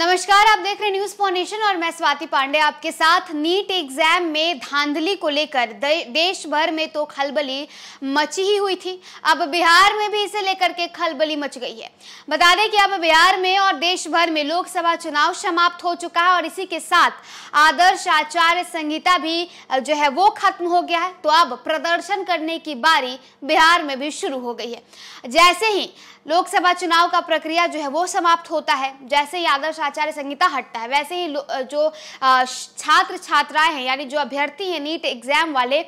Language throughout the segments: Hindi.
नमस्कार आप देख रहे न्यूज फोनेशन और मैं स्वाति पांडे आपके साथ नीट एग्जाम में धांधली को लेकर देश भर में तो खलबली मची ही हुई थी अब बिहार में भी इसे लेकर के खलबली मच गई है बता दें कि अब बिहार में और देश भर में लोकसभा चुनाव समाप्त हो चुका है और इसी के साथ आदर्श आचार्य संहिता भी जो है वो खत्म हो गया है तो अब प्रदर्शन करने की बारी बिहार में भी शुरू हो गई है जैसे ही लोकसभा चुनाव का प्रक्रिया जो है वो समाप्त होता है जैसे ही आदर्श आचार्य संहिता हटता है वैसे ही जो छात्र छात्राएं हैं यानी जो अभ्यर्थी हैं नीट एग्जाम वाले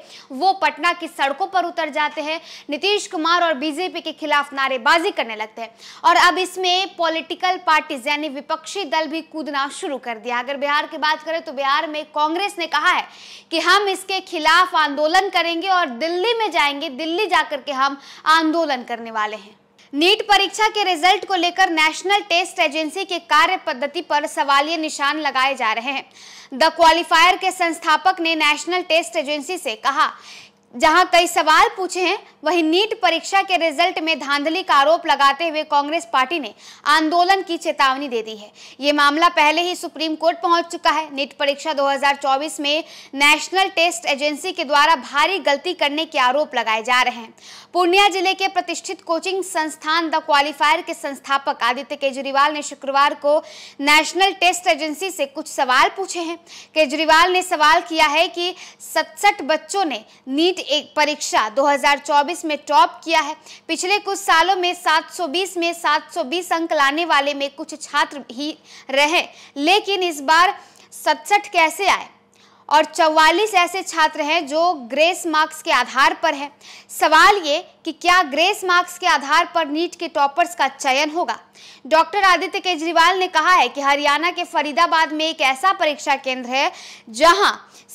वो पटना की सड़कों पर उतर जाते हैं नीतीश कुमार और बीजेपी के खिलाफ नारेबाजी करने लगते हैं और अब इसमें पॉलिटिकल पार्टीज यानी विपक्षी दल भी कूदना शुरू कर दिया अगर बिहार की बात करें तो बिहार में कांग्रेस ने कहा है कि हम इसके खिलाफ आंदोलन करेंगे और दिल्ली में जाएंगे दिल्ली जाकर के हम आंदोलन करने वाले हैं नीट परीक्षा के रिजल्ट को लेकर नेशनल टेस्ट एजेंसी के कार्य पद्धति पर सवालिय निशान लगाए जा रहे हैं द क्वालिफायर के संस्थापक ने नेशनल टेस्ट एजेंसी से कहा जहां कई सवाल पूछे हैं वहीं नीट परीक्षा के रिजल्ट में धांधली का आरोप लगाते हुए कांग्रेस पार्टी ने आंदोलन की चेतावनी दे दी है ये मामला पहले ही सुप्रीम कोर्ट पहुंच चुका है नीट परीक्षा 2024 में नेशनल टेस्ट एजेंसी के द्वारा भारी गलती करने के आरोप लगाए जा रहे हैं पूर्णिया जिले के प्रतिष्ठित कोचिंग संस्थान द क्वालिफायर के संस्थापक आदित्य केजरीवाल ने शुक्रवार को नेशनल टेस्ट एजेंसी से कुछ सवाल पूछे हैं केजरीवाल ने सवाल किया है कि सतसठ बच्चों ने नीट एक परीक्षा 2024 2024 में टॉप किया है पिछले कुछ सालों में 720 में 720 अंक लाने वाले में कुछ छात्र ही रहे लेकिन इस बार सतसठ कैसे आए और 44 ऐसे छात्र हैं जो ग्रेस मार्क्स के आधार पर हैं सवाल ये कि क्या ग्रेस मार्क्स के आधार पर नीट के टॉपर्स का चयन होगा डॉक्टर आदित्य केजरीवाल ने कहा है कि हरियाणा के फरीदाबाद में एक ऐसा परीक्षा केंद्र है जहां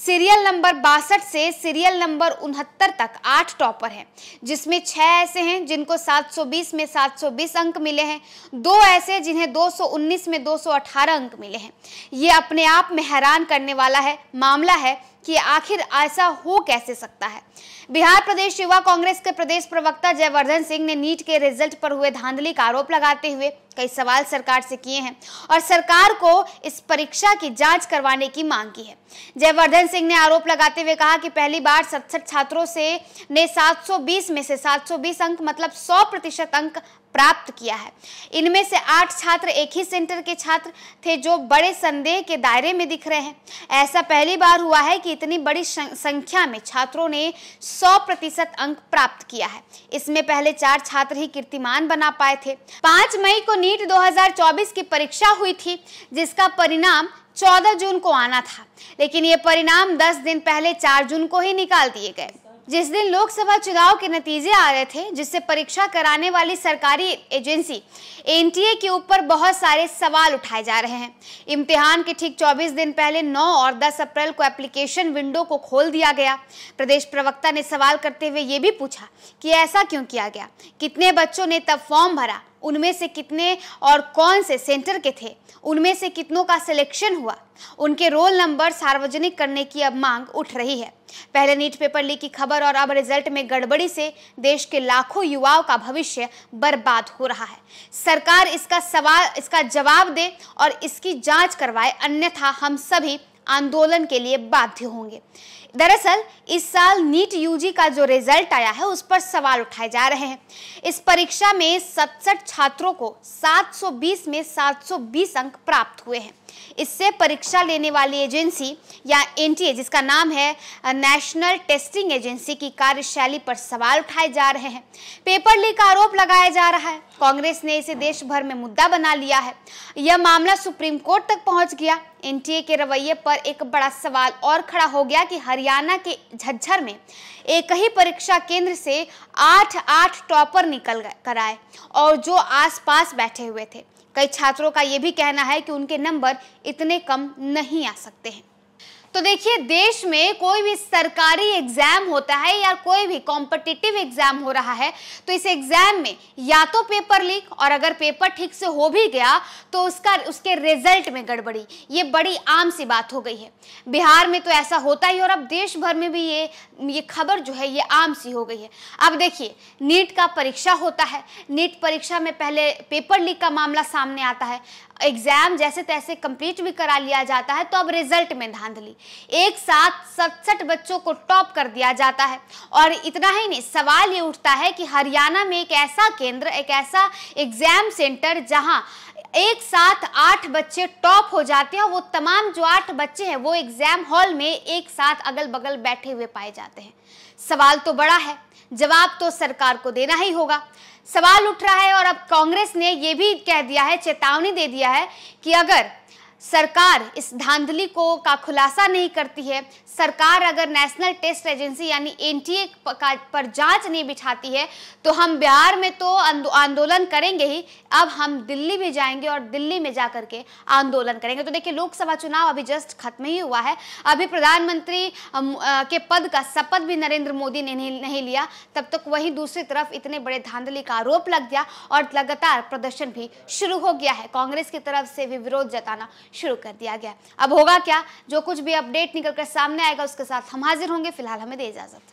सीरियल नंबर बासठ से सीरियल नंबर उनहत्तर तक आठ टॉपर हैं जिसमें छह ऐसे हैं जिनको 720 में 720 अंक मिले हैं दो ऐसे जिन्हें 219 में 218 अंक मिले हैं ये अपने आप में हैरान करने वाला है मामला मामला है कि आखिर ऐसा हो कैसे सकता है बिहार प्रदेश युवा कांग्रेस के प्रदेश प्रवक्ता जयवर्धन सिंह ने नीट के रिजल्ट पर हुए धांधली का आरोप लगाते हुए कई सवाल सरकार से किए हैं और सरकार को इस परीक्षा की जांच करवाने की मांग की है जयवर्धन सिंह ने आरोप लगाते हुए कहा कि पहली बार सत्सठ छात्रों से ने 720 में से 720 अंक मतलब 100 प्रतिशत अंक प्राप्त किया है इनमें से आठ छात्र एक ही सेंटर के छात्र थे जो बड़े संदेह के दायरे में दिख रहे हैं ऐसा पहली बार हुआ है कि इतनी बड़ी संख्या में छात्रों ने 100 प्रतिशत अंक प्राप्त किया है इसमें पहले चार छात्र ही कीर्तिमान बना पाए थे 5 मई को नीट 2024 की परीक्षा हुई थी जिसका परिणाम 14 जून को आना था लेकिन ये परिणाम 10 दिन पहले 4 जून को ही निकाल दिए गए जिस दिन लोकसभा चुनाव के नतीजे आ रहे थे जिससे परीक्षा कराने वाली सरकारी एजेंसी एनटीए के ऊपर बहुत सारे सवाल उठाए जा रहे हैं इम्तिहान के ठीक 24 दिन पहले 9 और 10 अप्रैल को एप्लीकेशन विंडो को खोल दिया गया प्रदेश प्रवक्ता ने सवाल करते हुए ये भी पूछा कि ऐसा क्यों किया गया कितने बच्चों ने तब फॉर्म भरा उनमें से कितने और कौन से सेंटर के थे उनमें से कितनों का सिलेक्शन हुआ उनके रोल नंबर सार्वजनिक करने की अब मांग उठ रही है पहले नीट पेपर लीक की खबर और अब रिजल्ट में गड़बड़ी से देश के लाखों युवाओं का भविष्य बर्बाद हो रहा है सरकार इसका सवाल इसका जवाब दे और इसकी जांच करवाए अन्यथा हम सभी आंदोलन के लिए बाध्य होंगे दरअसल इस साल नीट यूजी का जो रिजल्ट आया है उस पर सवाल उठाए जा रहे हैं इस परीक्षा में सत्सठ छात्रों को 720 में 720 अंक प्राप्त हुए हैं इससे परीक्षा लेने वाली एजेंसी या एनटीए जिसका नाम है नेशनल टेस्टिंग एजेंसी की कार्यशैली पर सवाल उठाए जा रहे हैं पेपर लीक का आरोप लगाया जा रहा है कांग्रेस ने इसे देश भर में मुद्दा बना लिया है यह मामला सुप्रीम कोर्ट तक पहुंच गया एनटीए के रवैये पर एक बड़ा सवाल और खड़ा हो गया कि हरियाणा के झज्जर में एक ही परीक्षा केंद्र से आठ आठ टॉपर निकल कर आए और जो आसपास बैठे हुए थे कई छात्रों का ये भी कहना है कि उनके नंबर इतने कम नहीं आ सकते हैं तो देखिए देश में कोई भी सरकारी एग्जाम होता है या कोई भी कॉम्पिटिटिव एग्जाम हो रहा है तो इस एग्जाम में या तो पेपर लीक और अगर पेपर ठीक से हो भी गया तो उसका उसके रिजल्ट में गड़बड़ी ये बड़ी आम सी बात हो गई है बिहार में तो ऐसा होता ही और अब देश भर में भी ये ये खबर जो है ये आम सी हो गई है अब देखिए नीट का परीक्षा होता है नीट परीक्षा में पहले पेपर लीक का मामला सामने आता है एग्जाम जैसे तैसे कंप्लीट भी करा लिया जाता है तो अब रिजल्ट में धांधली एक साथ सड़सठ बच्चों को टॉप कर दिया जाता है और इतना ही नहीं सवाल ये उठता है कि हरियाणा में एक ऐसा केंद्र एक ऐसा एग्जाम सेंटर जहां एक साथ आठ बच्चे टॉप हो जाते हैं वो तमाम जो आठ बच्चे हैं वो एग्जाम हॉल में एक साथ अगल बगल बैठे हुए पाए जाते हैं सवाल तो बड़ा है जवाब तो सरकार को देना ही होगा सवाल उठ रहा है और अब कांग्रेस ने यह भी कह दिया है चेतावनी दे दिया है कि अगर सरकार इस धांधली को का खुलासा नहीं करती है सरकार अगर नेशनल टेस्ट एजेंसी यानी एनटीए पर जांच नहीं बिठाती है तो हम बिहार में तो आंदोलन करेंगे ही अब हम दिल्ली भी जाएंगे और दिल्ली में जा करके आंदोलन करेंगे तो देखिए लोकसभा चुनाव अभी जस्ट खत्म ही हुआ है अभी प्रधानमंत्री के पद का शपथ भी नरेंद्र मोदी ने नहीं, नहीं लिया तब तक तो वही दूसरी तरफ इतने बड़े धांधली का आरोप लग गया और लगातार प्रदर्शन भी शुरू हो गया है कांग्रेस की तरफ से भी विरोध जताना शुरू कर दिया गया अब होगा क्या जो कुछ भी अपडेट निकलकर सामने आएगा उसके साथ हम हाजिर होंगे फिलहाल हमें दे इजाजत